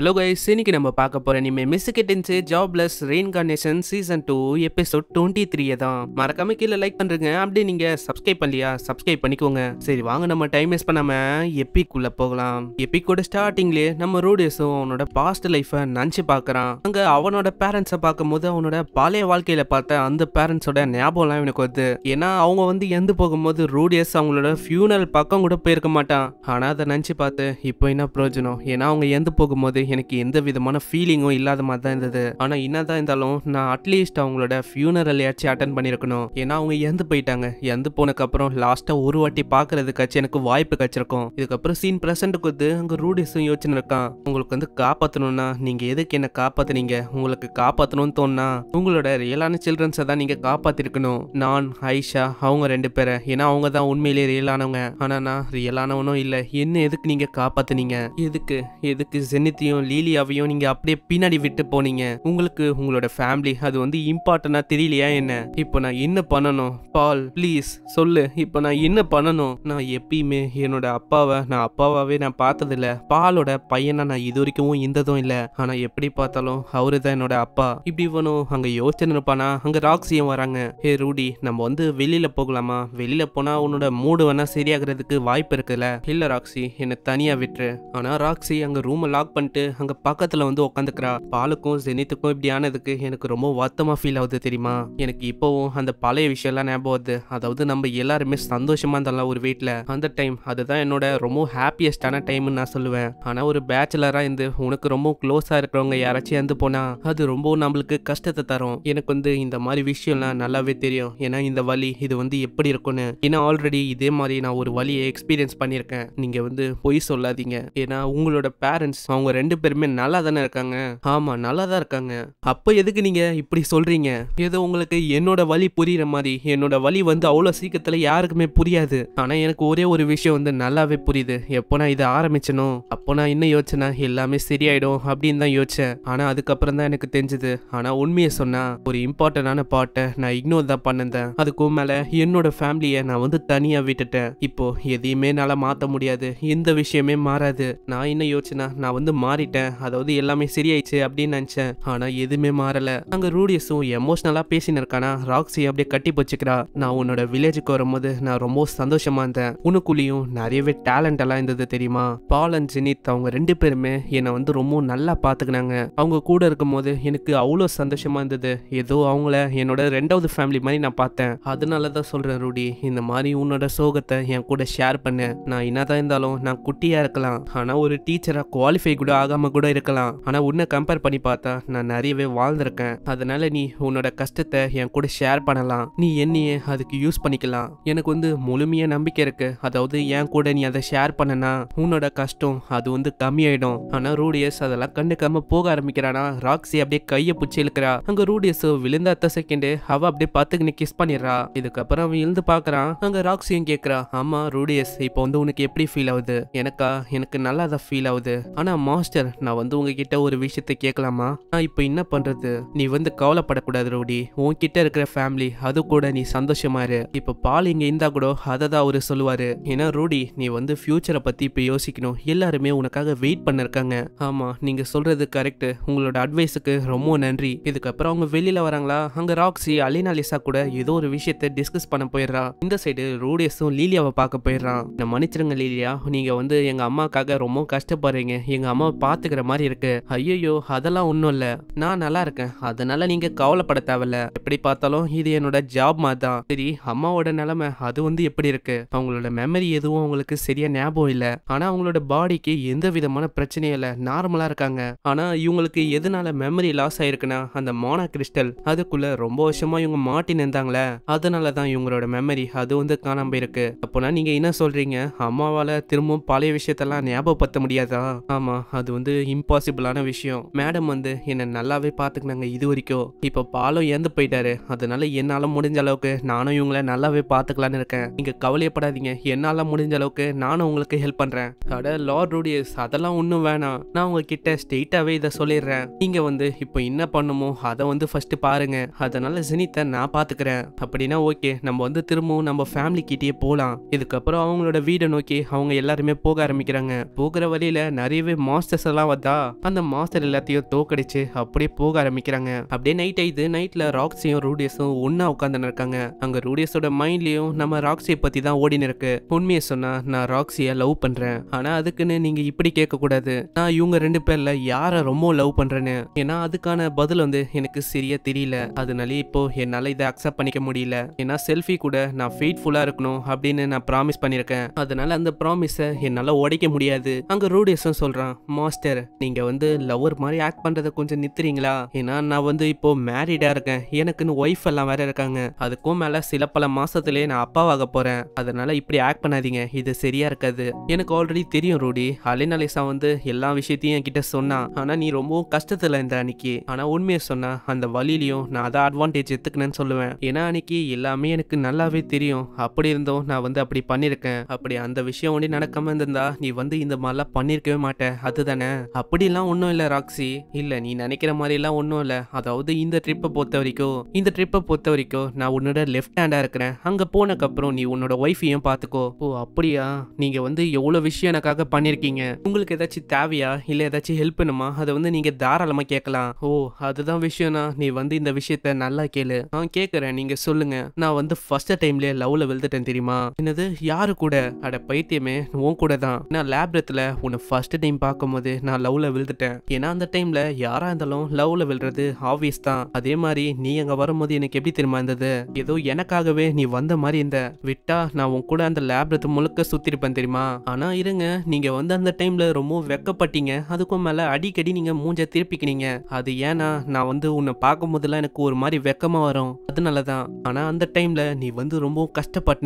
hello guys இன்னைக்கு நம்ம பார்க்க போற இனிமே மிஸ்கிட்டன்ஸ் jobless reincarnation season two episode twenty three தான் மறக்காம கீழே லைக் பண்றீங்க அப்படியே நீங்க சப்ஸ்கிரைப் பண்ணலையா சப்ஸ்கிரைப் பண்ணிக்கோங்க சரி வாங்க நம்ம டைம் வேஸ்ட் பண்ணாம எபிக் உள்ள போகலாம் எப்பிக்கோட ஸ்டார்டிங்லயே நம்ம ரூடியஸும் அவனோட பாஸ்ட் லைஃபை நினைச்சு பாக்குறான் அங்க அவனோட பேரண்ட்ஸை போது அவனோட பழைய வாழ்க்கையில பார்த்த அந்த பேரண்ட்ஸோட ஞாபகம்லாம் எனக்கு வருது ஏன்னா அவங்க வந்து எந்து போகும்போது ரூடியஸ் அவங்களோட ஃபியூனல் பக்கம் கூட போயிருக்க மாட்டான் ஆனா அதை நினைச்சு பார்த்து இப்போ என்ன பிரயோஜனம் ஏன்னா அவங்க எந்து போகும்போது எனக்கு எந்த விதமான ஃபீலிங்கும் இல்லாத மாதிரி தான் இருந்தது ஆனால் என்னதான் இருந்தாலும் நான் அட்லீஸ்ட் அவங்களோட ஃபியூனரலையாச்சும் அட்டன் பண்ணியிருக்கணும் ஏன்னா அவங்க இறந்து போயிட்டாங்க இறந்து போனதுக்கப்புறம் லாஸ்ட்டாக ஒரு வாட்டி பார்க்கறதுக்காச்சும் எனக்கு வாய்ப்பு கிடச்சிருக்கும் இதுக்கப்புறம் சீன் ப்ரெசென்ட் கொடுத்து அங்கே ரூடிஸும் யோசனை இருக்கான் உங்களுக்கு வந்து காப்பாற்றணும்னா நீங்கள் எதுக்கு என்ன காப்பாற்றுனீங்க உங்களுக்கு காப்பாற்றணும்னு தோணா உங்களோட ரியலான சில்ட்ரன்ஸை தான் நீங்கள் காப்பாற்றிருக்கணும் நான் ஐஷா அவங்க ரெண்டு பேரை ஏன்னா அவங்க தான் உண்மையிலே ரியலானவங்க ஆனால் நான் ரியலானவனும் இல்லை என்ன எதுக்கு நீங்கள் காப்பாற்றுனீங்க எதுக்கு எதுக்கு ஜெனித்தியும் ஜான்சியும் லீலியாவையும் நீங்க அப்படியே பின்னாடி விட்டு போனீங்க உங்களுக்கு உங்களோட ஃபேமிலி அது வந்து இம்பார்ட்டனா தெரியலையா என்ன இப்போ நான் என்ன பண்ணணும் பால் ப்ளீஸ் சொல்லு இப்போ நான் என்ன பண்ணணும் நான் எப்பயுமே என்னோட அப்பாவை நான் அப்பாவாவே நான் பார்த்ததில்ல பாலோட பையனை நான் இது வரைக்கும் இருந்ததும் இல்லை ஆனா எப்படி பார்த்தாலும் அவரு என்னோட அப்பா இப்படி இவனும் அங்க யோசிச்சுன்னு இருப்பானா அங்க ராக்ஸியும் வராங்க ஹே ரூடி நம்ம வந்து வெளியில போகலாமா வெளியில போனா உன்னோட மூடு வேணா சரியாகிறதுக்கு வாய்ப்பு இருக்குல்ல இல்ல ராக்ஸி என்னை தனியா விட்டுரு ஆனா ராக்ஸி அங்க ரூமை லாக் பண்ணிட்டு போயிட்டு அங்க பக்கத்துல வந்து உட்காந்துக்கிறா பாலுக்கும் ஜெனித்துக்கும் இப்படி ஆனதுக்கு எனக்கு ரொம்ப வருத்தமா ஃபீல் ஆகுது தெரியுமா எனக்கு இப்போவும் அந்த பழைய விஷயம்லாம் ஞாபகம் வருது அதாவது நம்ம எல்லாருமே சந்தோஷமா இருந்தாலும் ஒரு வீட்டில் அந்த டைம் அதுதான் என்னோட ரொம்ப ஹாப்பியஸ்டான டைம்னு நான் சொல்லுவேன் ஆனா ஒரு பேச்சுலரா இருந்து உனக்கு ரொம்ப க்ளோஸா இருக்கிறவங்க யாராச்சும் இறந்து போனா அது ரொம்ப நம்மளுக்கு கஷ்டத்தை தரும் எனக்கு வந்து இந்த மாதிரி விஷயம்லாம் நல்லாவே தெரியும் ஏன்னா இந்த வழி இது வந்து எப்படி இருக்கும்னு ஏன்னா ஆல்ரெடி இதே மாதிரி நான் ஒரு வழியை எக்ஸ்பீரியன்ஸ் பண்ணியிருக்கேன் நீங்க வந்து பொய் சொல்லாதீங்க ஏன்னா உங்களோட பேரண்ட்ஸ் அவங்க ரெண்டு ரெண்டு பேருமே நல்லா தானே இருக்காங்க ஆமா நல்லா தான் இருக்காங்க அப்ப எதுக்கு நீங்க இப்படி சொல்றீங்க ஏதோ உங்களுக்கு என்னோட வழி புரியுற மாதிரி என்னோட வழி வந்து அவ்வளவு சீக்கிரத்துல யாருக்குமே புரியாது ஆனா எனக்கு ஒரே ஒரு விஷயம் வந்து நல்லாவே புரியுது எப்போ நான் இதை ஆரம்பிச்சனோ அப்போ நான் என்ன யோசனை எல்லாமே சரியாயிடும் அப்படின்னு தான் யோசிச்சேன் ஆனா அதுக்கப்புறம் தான் எனக்கு தெரிஞ்சது ஆனா உண்மையை சொன்னா ஒரு இம்பார்ட்டன்டான பாட்டை நான் இக்னோர் தான் பண்ணிருந்தேன் அதுக்கு மேல என்னோட ஃபேமிலியை நான் வந்து தனியா விட்டுட்டேன் இப்போ எதையுமே என்னால் மாற்ற முடியாது எந்த விஷயமே மாறாது நான் என்ன யோசிச்சேன்னா நான் வந்து மாறி மாறிட்டேன் அதாவது எல்லாமே சரியாயிடுச்சு அப்படின்னு நினச்சேன் ஆனா எதுவுமே மாறலை அங்க ரூடியஸும் எமோஷ்னலாக பேசினு இருக்கானா ராக்ஸி அப்படியே கட்டி போச்சுக்கிறா நான் உன்னோட வில்லேஜுக்கு வரும்போது நான் ரொம்ப சந்தோஷமா இருந்தேன் உனக்குள்ளேயும் நிறையவே டேலண்ட் எல்லாம் இருந்தது தெரியுமா பால் அண்ட் ஜெனித் அவங்க ரெண்டு பேருமே என்னை வந்து ரொம்ப நல்லா பாத்துக்கினாங்க அவங்க கூட இருக்கும்போது எனக்கு அவ்வளோ சந்தோஷமா இருந்தது ஏதோ அவங்கள என்னோட ரெண்டாவது ஃபேமிலி மாதிரி நான் பார்த்தேன் அதனால தான் சொல்கிறேன் ரூடி இந்த மாதிரி உன்னோட சோகத்தை என் கூட ஷேர் பண்ண நான் என்னதான் இருந்தாலும் நான் குட்டியா இருக்கலாம் ஆனால் ஒரு டீச்சராக குவாலிஃபை கூட ஆக ஆகாம கூட இருக்கலாம் ஆனா உன்னை கம்பேர் பண்ணி பார்த்தா நான் நிறையவே வாழ்ந்திருக்கேன் அதனால நீ உன்னோட கஷ்டத்தை என் கூட ஷேர் பண்ணலாம் நீ என்னையே அதுக்கு யூஸ் பண்ணிக்கலாம் எனக்கு வந்து முழுமையா நம்பிக்கை இருக்கு அதாவது என் கூட நீ அதை ஷேர் பண்ணனா உன்னோட கஷ்டம் அது வந்து கம்மியாயிடும் ஆனா ரூடியஸ் அதெல்லாம் கண்டுக்காம போக ஆரம்பிக்கிறானா ராக்ஸி அப்படியே கையை பிடிச்சி இழுக்கிறா அங்க ரூடியஸ் விழுந்த அத்த செகண்டு அவ அப்படியே பார்த்துக்கினு கிஸ் பண்ணிடுறா இதுக்கப்புறம் அவன் எழுந்து பாக்குறான் அங்க ராக்ஸியும் கேட்கிறா ஆமா ரூடியஸ் இப்போ வந்து உனக்கு எப்படி ஃபீல் ஆகுது எனக்கா எனக்கு நல்லா தான் ஃபீல் ஆகுது ஆனா மாஸ்டர் டீச்சர் நான் வந்து உங்ககிட்ட ஒரு விஷயத்த கேட்கலாமா நான் இப்போ என்ன பண்றது நீ வந்து கவலைப்படக்கூடாது ரோடி உன்கிட்ட இருக்கிற ஃபேமிலி அது கூட நீ சந்தோஷமா இரு இப்போ பால் இங்க இருந்தா கூட அதை தான் அவரு சொல்லுவாரு ஏன்னா ரோடி நீ வந்து ஃபியூச்சரை பத்தி இப்போ யோசிக்கணும் எல்லாருமே உனக்காக வெயிட் பண்ண இருக்காங்க ஆமா நீங்க சொல்றது கரெக்ட் உங்களோட அட்வைஸுக்கு ரொம்ப நன்றி இதுக்கப்புறம் அவங்க வெளியில வராங்களா அங்க ராக்ஸி அலினா லிசா கூட ஏதோ ஒரு விஷயத்த டிஸ்கஸ் பண்ண போயிடுறா இந்த சைடு ரோடியஸும் லீலியாவை பார்க்க போயிடுறான் நான் மன்னிச்சிருங்க லீலியா நீங்க வந்து எங்க அம்மாக்காக ரொம்ப கஷ்டப்படுறீங்க எங்க அம்மா பாத்துக்கிற மாதிரி இருக்கு ஐயோ அதெல்லாம் ஒன்றும் இல்லை நான் நல்லா இருக்கேன் அதனால நீங்க கவலைப்பட தேவையில்ல எப்படி பார்த்தாலும் இது என்னோட ஜாப் மாதிரி தான் சரி அம்மாவோட நிலைமை அது வந்து எப்படி இருக்கு அவங்களோட மெமரி எதுவும் அவங்களுக்கு சரியா ஞாபகம் இல்லை ஆனா அவங்களோட பாடிக்கு எந்த விதமான பிரச்சனையும் இல்லை நார்மலா இருக்காங்க ஆனா இவங்களுக்கு எதனால மெமரி லாஸ் ஆயிருக்குன்னா அந்த மோனா கிறிஸ்டல் அதுக்குள்ள ரொம்ப வருஷமா இவங்க மாட்டி நின்றாங்களே அதனால தான் இவங்களோட மெமரி அது வந்து காணாம இருக்கு அப்போனா நீங்க என்ன சொல்றீங்க அம்மாவால திரும்பவும் பழைய விஷயத்தெல்லாம் ஞாபகப்படுத்த முடியாதா ஆமா அது வந்து இம்பாசிபிளான விஷயம் மேடம் வந்து என்னை நல்லாவே பார்த்துக்கினாங்க இது வரைக்கும் இப்போ பாலம் ஏந்து போயிட்டாரு அதனால என்னால் முடிஞ்ச அளவுக்கு நானும் இவங்கள நல்லாவே பார்த்துக்கலான்னு இருக்கேன் நீங்கள் கவலையப்படாதீங்க என்னால் முடிஞ்ச அளவுக்கு நானும் உங்களுக்கு ஹெல்ப் பண்ணுறேன் அட லார்ட் ரூடியஸ் அதெல்லாம் ஒன்றும் வேணாம் நான் உங்ககிட்ட ஸ்ட்ரெயிட்டாகவே இதை சொல்லிடுறேன் நீங்கள் வந்து இப்போ என்ன பண்ணுமோ அதை வந்து ஃபர்ஸ்ட் பாருங்க அதனால ஜெனித்தை நான் பார்த்துக்கிறேன் அப்படின்னா ஓகே நம்ம வந்து திரும்பவும் நம்ம ஃபேமிலி கிட்டேயே போகலாம் இதுக்கப்புறம் அவங்களோட வீடை நோக்கி அவங்க எல்லாருமே போக ஆரம்பிக்கிறாங்க போகிற வழியில் நிறையவே மாஸ்டர் பிளேயர்ஸ் எல்லாம் வந்தா அந்த மாஸ்டர் எல்லாத்தையும் தோக்கடிச்சு அப்படியே போக ஆரம்பிக்கிறாங்க அப்படியே நைட் ஆயிடுது நைட்ல ராக்ஸியும் ரூடியஸும் ஒன்னா உட்கார்ந்து இருக்காங்க அங்க ரூடியஸோட மைண்ட்லயும் நம்ம ராக்ஸியை பத்தி தான் ஓடி இருக்கு உண்மையை சொன்னா நான் ராக்ஸியை லவ் பண்றேன் ஆனா அதுக்குன்னு நீங்க இப்படி கேட்க கூடாது நான் இவங்க ரெண்டு பேர்ல யார ரொம்ப லவ் பண்றேன்னு ஏன்னா அதுக்கான பதில் வந்து எனக்கு சரியா தெரியல அதனால இப்போ என்னால இதை அக்செப்ட் பண்ணிக்க முடியல ஏன்னா செல்ஃபி கூட நான் ஃபெய்ட்ஃபுல்லா இருக்கணும் அப்படின்னு நான் ப்ராமிஸ் பண்ணிருக்கேன் அதனால அந்த ப்ராமிஸை என்னால உடைக்க முடியாது அங்க ரூடியஸும் சொல்றான் மாஸ்டர் நீங்க வந்து லவ்வர் மாதிரி ஆக்ட் பண்றதை கொஞ்சம் நித்துறீங்களா ஏன்னா நான் வந்து இப்போ மேரிடா இருக்கேன் எனக்குன்னு ஒய்ஃப் எல்லாம் வேற இருக்காங்க அதுக்கும் மேல சில பல மாசத்துலயே நான் அப்பாவாக போறேன் அதனால இப்படி ஆக்ட் பண்ணாதீங்க இது சரியா இருக்காது எனக்கு ஆல்ரெடி தெரியும் ரூடி அலின் வந்து எல்லா விஷயத்தையும் என்கிட்ட சொன்னா ஆனா நீ ரொம்பவும் கஷ்டத்துல இருந்த அன்னைக்கு ஆனா உண்மையை சொன்னா அந்த வழியிலையும் நான் அதான் அட்வான்டேஜ் எடுத்துக்கணும்னு சொல்லுவேன் ஏன்னா அன்னைக்கு எல்லாமே எனக்கு நல்லாவே தெரியும் அப்படி இருந்தும் நான் வந்து அப்படி பண்ணிருக்கேன் அப்படி அந்த விஷயம் ஒன்றி நடக்காம இருந்திருந்தா நீ வந்து இந்த மாதிரிலாம் பண்ணிருக்கவே மாட்டேன் அதுதானே தானே அப்படிலாம் ஒன்றும் இல்லை ராக்ஸி இல்லை நீ நினைக்கிற மாதிரிலாம் ஒன்றும் இல்லை அதாவது இந்த ட்ரிப்பை பொறுத்த வரைக்கும் இந்த ட்ரிப்பை பொறுத்த வரைக்கும் நான் உன்னோட லெஃப்ட் ஹேண்டாக இருக்கிறேன் அங்கே போனக்கப்புறம் நீ உன்னோட ஒய்ஃபையும் பார்த்துக்கோ ஓ அப்படியா நீங்கள் வந்து எவ்வளோ விஷயம் எனக்காக பண்ணியிருக்கீங்க உங்களுக்கு ஏதாச்சும் தேவையா இல்லை ஏதாச்சும் ஹெல்ப் பண்ணுமா அதை வந்து நீங்கள் தாராளமாக கேட்கலாம் ஓ அதுதான் விஷயம்னா நீ வந்து இந்த விஷயத்த நல்லா கேளு நான் கேட்குறேன் நீங்கள் சொல்லுங்க நான் வந்து ஃபர்ஸ்ட் டைம்லேயே லவ்வில் விழுந்துட்டேன் தெரியுமா என்னது யாரு கூட அட பைத்தியமே உன் கூட தான் நான் லேப்ரத்தில் உன்னை ஃபர்ஸ்ட் டைம் பார்க்கும்போது கிடையாது நான் லவ்ல விழுந்துட்டேன் ஏன்னா அந்த டைம்ல யாரா இருந்தாலும் லவ்ல விழுறது ஆப்வியஸ் தான் அதே மாதிரி நீ அங்க வரும்போது எனக்கு எப்படி தெரியுமா இருந்தது ஏதோ எனக்காகவே நீ வந்த மாதிரி இருந்த விட்டா நான் உன் கூட அந்த லேப்ரத்து முழுக்க சுத்திருப்பேன் தெரியுமா ஆனா இருங்க நீங்க வந்து அந்த டைம்ல ரொம்ப வெக்கப்பட்டீங்க அதுக்கும் மேல அடிக்கடி நீங்க மூஞ்ச திருப்பிக்கினீங்க அது ஏன்னா நான் வந்து உன்னை பார்க்கும் போதெல்லாம் எனக்கு ஒரு மாதிரி வெக்கமா வரும் அதனாலதான் ஆனா அந்த டைம்ல நீ வந்து ரொம்ப கஷ்டப்பட்டு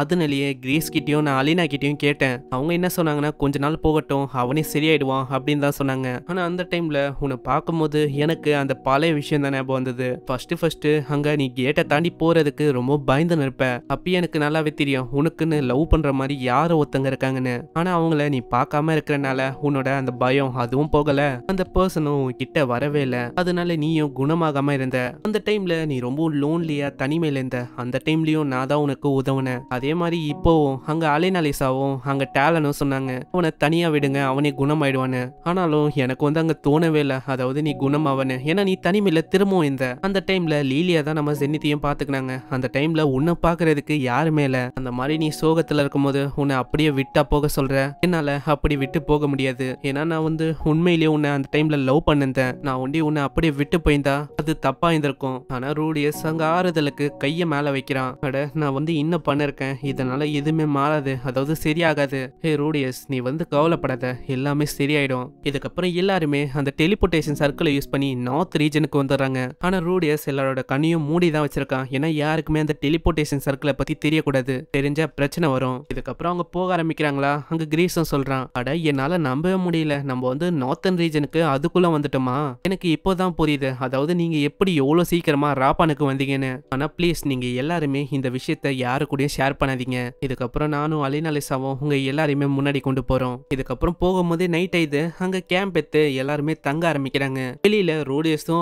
அதனாலயே கிரேஸ் கிட்டயும் நான் அலினா கிட்டயும் கேட்டேன் அவங்க என்ன சொன்னாங்கன்னா கொஞ்ச நாள் போகட்டும் அவனே சரியாயிடுவான் அப்படின்னு தான் சொன்னாங்க ஆனா அந்த டைம்ல உன்னை பார்க்கும்போது எனக்கு அந்த பழைய விஷயம் தானே ஞாபகம் வந்தது ஃபர்ஸ்ட் ஃபர்ஸ்ட் அங்க நீ கேட்டை தாண்டி போறதுக்கு ரொம்ப பயந்து நிற்பேன் அப்பயே எனக்கு நல்லாவே தெரியும் உனக்குன்னு லவ் பண்ற மாதிரி யாரோ ஒருத்தங்க இருக்காங்கன்னு ஆனா அவங்கள நீ பார்க்காம இருக்கிறனால உன்னோட அந்த பயம் அதுவும் போகல அந்த பர்சனும் கிட்ட வரவே இல்லை அதனால நீயும் குணமாகாம இருந்த அந்த டைம்ல நீ ரொம்ப லோன்லியா தனிமையில் இருந்த அந்த டைம்லேயும் நான் தான் உனக்கு உதவுனேன் அதே மாதிரி இப்போவும் அங்க அலைனாலிசாவும் அங்க டேலனும் சொன்னாங்க அவனை தனியா விடுங்க அவனே குணமாயிடுவான் போறான்னு ஆனாலும் எனக்கு வந்து அங்க தோணவே இல்லை அதாவது நீ குணம் அவனு ஏன்னா நீ தனிமையில திரும்பவும் இந்த அந்த டைம்ல லீலியா தான் நம்ம சென்னித்தையும் பாத்துக்கினாங்க அந்த டைம்ல உன்னை பாக்குறதுக்கு யாருமே இல்ல அந்த மாதிரி நீ சோகத்துல இருக்கும்போது உன்னை அப்படியே விட்டா போக சொல்ற என்னால அப்படி விட்டு போக முடியாது ஏன்னா நான் வந்து உண்மையிலேயே உன்னை அந்த டைம்ல லவ் பண்ணிருந்தேன் நான் ஒண்டி உன்னை அப்படியே விட்டு போயிருந்தா அது தப்பா இருந்திருக்கும் ஆனா ரூடியஸ் அங்க ஆறுதலுக்கு கைய மேல வைக்கிறான் அட நான் வந்து இன்னும் பண்ணிருக்கேன் இதனால எதுவுமே மாறாது அதாவது சரியாகாது ஹே ரூடியஸ் நீ வந்து கவலைப்படாத எல்லாமே சரியாயிடும் ஆயிடும் இதுக்கப்புறம் எல்லாருமே அந்த டெலிபோர்டேஷன் சர்க்கிளை யூஸ் பண்ணி நார்த் ரீஜனுக்கு வந்துடுறாங்க ஆனா ரூடியஸ் எல்லாரோட கனியும் மூடி தான் வச்சிருக்கான் ஏன்னா யாருக்குமே அந்த டெலிபோர்டேஷன் சர்க்கிளை பத்தி தெரியக்கூடாது தெரிஞ்சா பிரச்சனை வரும் இதுக்கப்புறம் அவங்க போக ஆரம்பிக்கிறாங்களா அங்க கிரீஸும் சொல்றான் அட என்னால நம்பவே முடியல நம்ம வந்து நார்த்தன் ரீஜனுக்கு அதுக்குள்ள வந்துட்டோமா எனக்கு இப்போதான் புரியுது அதாவது நீங்க எப்படி எவ்வளவு சீக்கிரமா ராப்பானுக்கு வந்தீங்கன்னு ஆனா ப்ளீஸ் நீங்க எல்லாருமே இந்த விஷயத்த யாரு கூட ஷேர் பண்ணாதீங்க இதுக்கப்புறம் நானும் அலினாலிசாவும் உங்க எல்லாரையுமே முன்னாடி கொண்டு போகிறோம் இதுக்கப்புறம் போகும்போதே நைட் ஆயிடுது முடியுது அங்க கேம்ப் எத்து எல்லாருமே தங்க ஆரம்பிக்கிறாங்க வெளியில ரூடியஸும்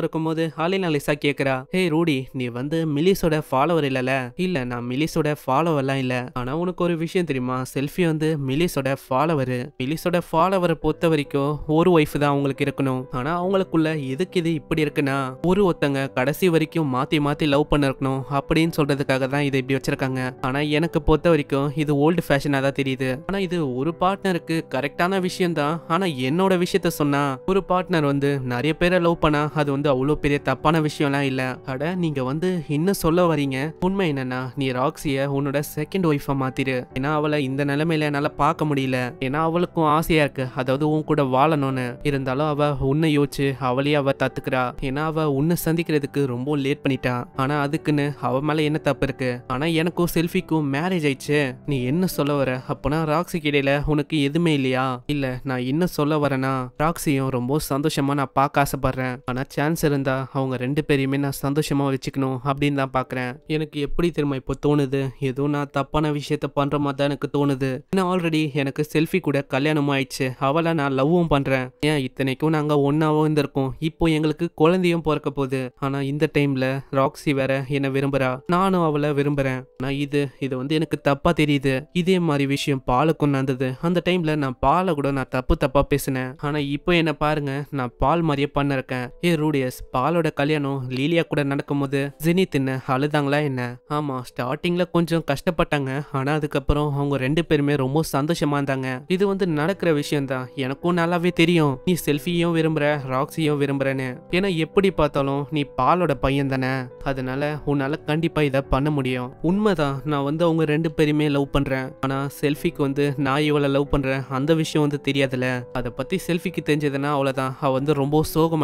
இருக்கும் போது அலைநாலிசா கேக்குறா ஹே ரூடி நீ வந்து மிலிஸோட ஃபாலோவர் இல்லல இல்ல நான் மிலிஸோட ஃபாலோவர் எல்லாம் இல்ல ஆனா உனக்கு ஒரு விஷயம் தெரியுமா செல்ஃபி வந்து மிலிஸோட ஃபாலோவர் மிலிஸோட ஃபாலோவரை பொறுத்த வரைக்கும் ஒரு ஒய்ஃப் தான் அவங்களுக்கு இருக்கணும் ஆனா அவங்களுக்குள்ள எதுக்கு இது இப்படி இருக்குன்னா ஒரு ஒருத்தங்க கடைசி வரைக்கும் மாத்தி மாத்தி லவ் பண்ணிருக்கணும் அப்படின்னு சொல்றதுக்காக தான் இதை இப்படி வச்சிருக்காங்க ஆனா எனக்கு பொறுத்த வரைக்கும் இது ஓல்டு ஃபேஷனா தான் தெரியுது ஆனா இது ஒரு பார்ட்னருக்கு கரெக்டான விஷயம் விஷயம் தான் ஆனா என்னோட விஷயத்த சொன்னா ஒரு பார்ட்னர் வந்து நிறைய பேரை லவ் பண்ணா அது வந்து அவ்வளோ பெரிய தப்பான விஷயம்லாம் இல்ல அட நீங்க வந்து இன்னும் சொல்ல வரீங்க உண்மை என்னன்னா நீ ராக்ஸிய உன்னோட செகண்ட் ஒய்ஃபா மாத்திரு ஏன்னா அவளை இந்த நிலைமையில என்னால பார்க்க முடியல ஏன்னா அவளுக்கும் ஆசையா இருக்கு அதாவது உன் கூட வாழணும்னு இருந்தாலும் அவ உன்னை யோசிச்சு அவளையே அவ தத்துக்கிறா ஏன்னா அவ உன்னை சந்திக்கிறதுக்கு ரொம்ப லேட் பண்ணிட்டா ஆனா அதுக்குன்னு அவ மேல என்ன தப்பு இருக்கு ஆனா எனக்கும் செல்ஃபிக்கும் மேரேஜ் ஆயிடுச்சு நீ என்ன சொல்ல வர அப்பனா ராக்ஸிக்கு இடையில உனக்கு எதுவுமே இல்லையா இல்ல நான் இன்னும் சொல்ல வரேன்னா ராக்ஸியும் ரொம்ப சந்தோஷமா நான் பார்க்க ஆசைப்படுறேன் ஆனா சான்ஸ் இருந்தா அவங்க ரெண்டு பேரையுமே நான் சந்தோஷமா வச்சுக்கணும் அப்படின்னு தான் பாக்குறேன் எனக்கு எப்படி திரும்ப இப்போ தோணுது ஏதோ நான் தப்பான விஷயத்த பண்ற மாதிரி தான் எனக்கு தோணுது ஏன்னா ஆல்ரெடி எனக்கு செல்ஃபி கூட கல்யாணம் ஆயிடுச்சு அவளை நான் லவ்வும் பண்றேன் ஏன் இத்தனைக்கும் நாங்க ஒன்னாவும் இருந்திருக்கோம் இப்போ எங்களுக்கு குழந்தையும் பிறக்க போகுது ஆனா இந்த டைம்ல ராக்ஸி வேற என்ன விரும்புறா நானும் அவளை விரும்புறேன் ஆனா இது இது வந்து எனக்கு தப்பா தெரியுது இதே மாதிரி விஷயம் பாலுக்கும் நடந்தது அந்த டைம்ல நான் பாலை கூட நான் நான் தப்பு தப்பாக பேசினேன் ஆனா இப்போ என்ன பாருங்க நான் பால் மாதிரியே இருக்கேன் ஏ ரூடியஸ் பாலோட கல்யாணம் லீலியா கூட நடக்கும்போது ஜினி தின்ன அழுதாங்களா என்ன ஆமா ஸ்டார்டிங்ல கொஞ்சம் கஷ்டப்பட்டாங்க ஆனால் அதுக்கப்புறம் அவங்க ரெண்டு பேருமே ரொம்ப சந்தோஷமா இருந்தாங்க இது வந்து நடக்கிற விஷயம் தான் எனக்கும் நல்லாவே தெரியும் நீ செல்ஃபியும் விரும்புற ராக்ஸியும் விரும்புறேன்னு ஏன்னா எப்படி பார்த்தாலும் நீ பாலோட பையன் தானே அதனால உன்னால கண்டிப்பா இதை பண்ண முடியும் உண்மைதான் நான் வந்து அவங்க ரெண்டு பேருமே லவ் பண்றேன் ஆனா செல்ஃபிக்கு வந்து நான் இவளை லவ் பண்றேன் அந்த விஷயம் வந்து தெரியாதுல்ல அதை பற்றி செல்ஃபிக்கு தெரிஞ்சதுன்னா அவ்வளவுதான் அவள் வந்து ரொம்ப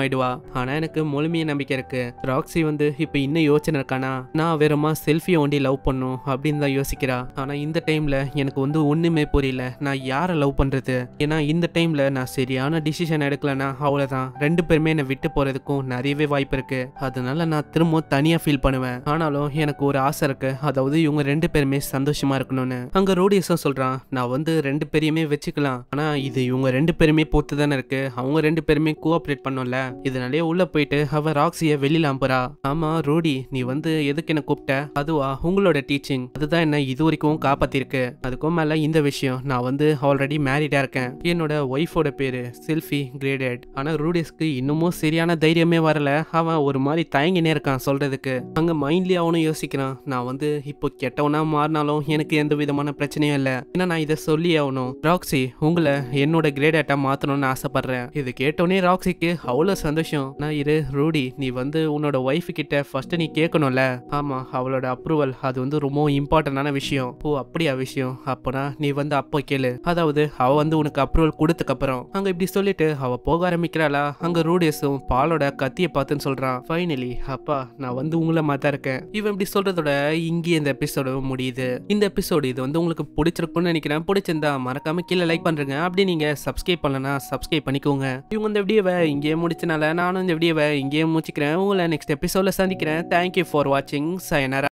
ஆயிடுவா ஆனால் எனக்கு முழுமைய நம்பிக்கை இருக்கு ராக்ஸி வந்து இப்போ இன்னும் யோசனை இருக்கானா நான் வெறுமா செல்ஃபியை ஒண்டி லவ் பண்ணும் அப்படின்னு தான் யோசிக்கிறா ஆனால் இந்த டைமில் எனக்கு வந்து ஒன்றுமே புரியல நான் யாரை லவ் பண்ணுறது ஏன்னா இந்த டைம்ல நான் சரியான டிசிஷன் எடுக்கலன்னா அவ்வளவுதான் ரெண்டு பேருமே என்னை விட்டு போகிறதுக்கும் நிறையவே வாய்ப்பு இருக்கு அதனால நான் திரும்ப தனியாக ஃபீல் பண்ணுவேன் ஆனாலும் எனக்கு ஒரு ஆசை இருக்கு அதாவது இவங்க ரெண்டு பேருமே சந்தோஷமா இருக்கணும்னு அங்கே ரோடியஸும் சொல்கிறான் நான் வந்து ரெண்டு பேரையுமே வச்சுக்கலாம் ஆனால் இது இது இவங்க ரெண்டு பேருமே போத்து தானே இருக்கு அவங்க ரெண்டு பேருமே கோஆப்ரேட் பண்ணோம்ல இதனாலே உள்ள போயிட்டு அவ ராக்ஸிய வெளியில அம்புறா ஆமா ரோடி நீ வந்து எதுக்கு என்ன கூப்பிட்ட அதுவா உங்களோட டீச்சிங் அதுதான் என்ன இது வரைக்கும் காப்பாத்திருக்கு அதுக்கும் மேல இந்த விஷயம் நான் வந்து ஆல்ரெடி மேரிடா இருக்கேன் என்னோட ஒய்ஃபோட பேரு செல்ஃபி கிரேடட் ஆனா ரூடிஸ்க்கு இன்னமும் சரியான தைரியமே வரல அவன் ஒரு மாதிரி தயங்கினே இருக்கான் சொல்றதுக்கு அங்க மைண்ட்லி அவனும் யோசிக்கிறான் நான் வந்து இப்போ கெட்டவனா மாறினாலும் எனக்கு எந்த விதமான பிரச்சனையும் இல்லை ஏன்னா நான் இதை சொல்லி ஆகணும் ராக்ஸி உங்களை என்னோட கிரேட் ஆட்டம் மாற்றணும்னு ஆசைப்படுறேன் இது கேட்டோடனே ராக்ஸிக்கு அவ்வளோ சந்தோஷம் நான் இரு ரூடி நீ வந்து உன்னோட ஒய்ஃப் கிட்ட ஃபர்ஸ்ட் நீ கேட்கணும்ல ஆமா அவளோட அப்ரூவல் அது வந்து ரொம்ப இம்பார்ட்டன்டான விஷயம் ஓ அப்படியா விஷயம் அப்பனா நீ வந்து அப்போ கேளு அதாவது அவ வந்து உனக்கு அப்ரூவல் அப்புறம் அங்கே இப்படி சொல்லிட்டு அவ போக ஆரம்பிக்கிறாளா அங்க ரூடியஸும் பாலோட கத்தியை பார்த்துன்னு சொல்கிறான் ஃபைனலி அப்பா நான் வந்து உங்களை மாத்தா இருக்கேன் இவன் இப்படி சொல்றதோட இங்கே இந்த எபிசோடு முடியுது இந்த எபிசோடு இது வந்து உங்களுக்கு பிடிச்சிருக்கும்னு நினைக்கிறேன் பிடிச்சிருந்தா மறக்காம கீழே லைக் பண்ணுறேங்க அப்படி நீங்க நீங்கள் சப்ஸ்கிரைப் பண்ணலன்னா சப்ஸ்கிரைப் பண்ணிக்கோங்க இவங்க இந்த வீடியோவை இங்கே முடிச்சனால நானும் இந்த வீடியோவை இங்கே முடிச்சுக்கிறேன் உங்களை நெக்ஸ்ட் எபிசோடில் சந்திக்கிறேன் தேங்க்யூ ஃபார் வாட்சிங் சயனரா